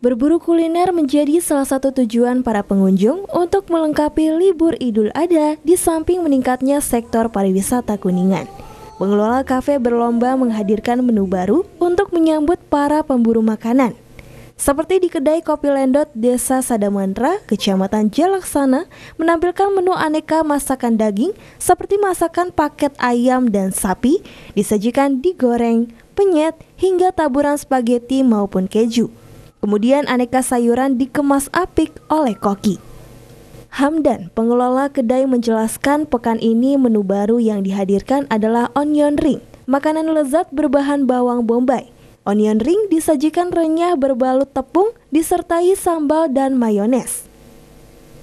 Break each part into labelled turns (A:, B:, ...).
A: Berburu kuliner menjadi salah satu tujuan para pengunjung untuk melengkapi libur Idul Adha di samping meningkatnya sektor pariwisata Kuningan. Pengelola kafe berlomba menghadirkan menu baru untuk menyambut para pemburu makanan. Seperti di kedai Kopi Lendot Desa Sadamantra, Kecamatan Jalaksana, menampilkan menu aneka masakan daging seperti masakan paket ayam dan sapi, disajikan digoreng, penyet, hingga taburan spageti maupun keju. Kemudian aneka sayuran dikemas apik oleh koki. Hamdan, pengelola kedai menjelaskan pekan ini menu baru yang dihadirkan adalah onion ring, makanan lezat berbahan bawang bombay. Onion ring disajikan renyah berbalut tepung disertai sambal dan mayones.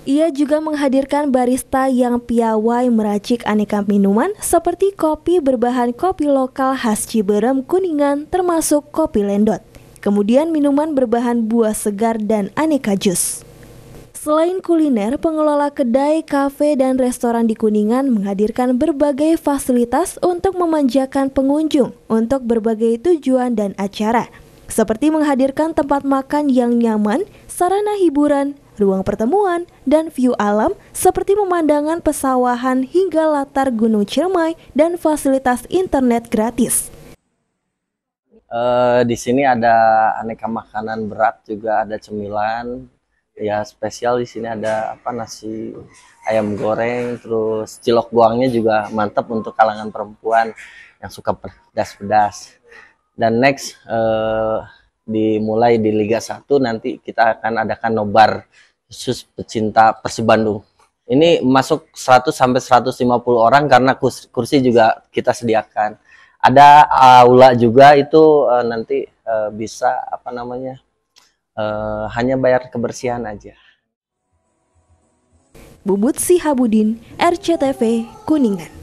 A: Ia juga menghadirkan barista yang piawai meracik aneka minuman seperti kopi berbahan kopi lokal khas Ciberem Kuningan termasuk kopi lendot kemudian minuman berbahan buah segar dan aneka jus. Selain kuliner, pengelola kedai, kafe, dan restoran di Kuningan menghadirkan berbagai fasilitas untuk memanjakan pengunjung untuk berbagai tujuan dan acara, seperti menghadirkan tempat makan yang nyaman, sarana hiburan, ruang pertemuan, dan view alam seperti pemandangan pesawahan hingga latar Gunung Ciremai dan fasilitas internet gratis.
B: Uh, di sini ada aneka makanan berat juga ada cemilan ya spesial di sini ada apa nasi ayam goreng terus cilok buangnya juga mantap untuk kalangan perempuan yang suka pedas-pedas dan next uh, dimulai di Liga 1 nanti kita akan adakan nobar khusus pecinta Persib Bandung ini masuk 100 sampai 150 orang karena kursi juga kita sediakan ada aula eh, juga itu uh, nanti uh, bisa apa namanya uh, hanya bayar kebersihan aja.
A: Bubut Sihabudin, RCTV Kuningan.